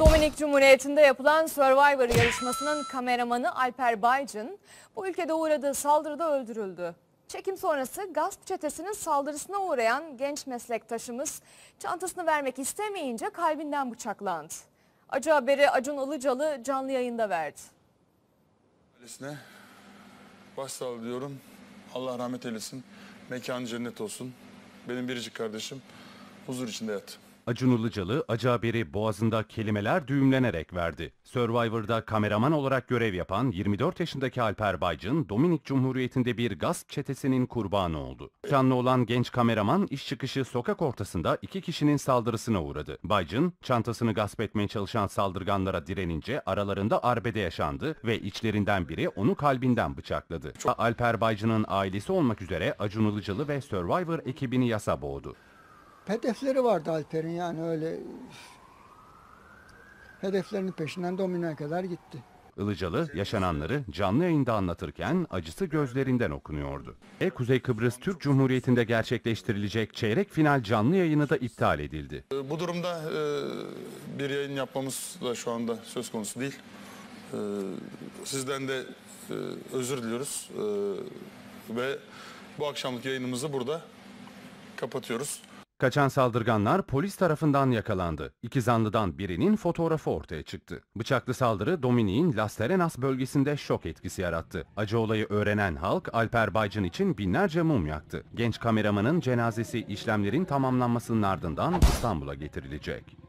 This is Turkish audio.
Dominik Cumhuriyeti'nde yapılan Survivor yarışmasının kameramanı Alper Baycın bu ülkede uğradığı saldırıda öldürüldü. Çekim sonrası gasp çetesinin saldırısına uğrayan genç meslektaşımız çantasını vermek istemeyince kalbinden bıçaklandı. Acı haberi Acun Ilıcalı canlı yayında verdi. Ailesine başsağlığı diyorum. Allah rahmet eylesin. Mekanı cennet olsun. Benim biricik kardeşim huzur içinde yat. Acun Ilıcalı, Acı Haberi boğazında kelimeler düğümlenerek verdi. Survivor'da kameraman olarak görev yapan 24 yaşındaki Alper Baycın, Dominik Cumhuriyeti'nde bir gasp çetesinin kurbanı oldu. Canlı olan genç kameraman iş çıkışı sokak ortasında iki kişinin saldırısına uğradı. Baycın, çantasını gasp etmeye çalışan saldırganlara direnince aralarında arbede yaşandı ve içlerinden biri onu kalbinden bıçakladı. Çok... Alper Baycın'ın ailesi olmak üzere Acun Ilıcalı ve Survivor ekibini yasa boğdu hedefleri vardı Alper'in yani öyle hedeflerinin peşinden dominoya kadar gitti. Ilıcalı yaşananları canlı yayında anlatırken acısı gözlerinden okunuyordu. E Kuzey Kıbrıs Türk Cumhuriyeti'nde gerçekleştirilecek çeyrek final canlı yayını da iptal edildi. E, bu durumda e, bir yayın yapmamız da şu anda söz konusu değil. E, sizden de özür diliyoruz ve bu akşamlık yayınımızı burada kapatıyoruz. Kaçan saldırganlar polis tarafından yakalandı. İki zanlıdan birinin fotoğrafı ortaya çıktı. Bıçaklı saldırı Dominik'in Las Terenas bölgesinde şok etkisi yarattı. Acı olayı öğrenen halk Alper Baycın için binlerce mum yaktı. Genç kameramanın cenazesi işlemlerin tamamlanmasının ardından İstanbul'a getirilecek.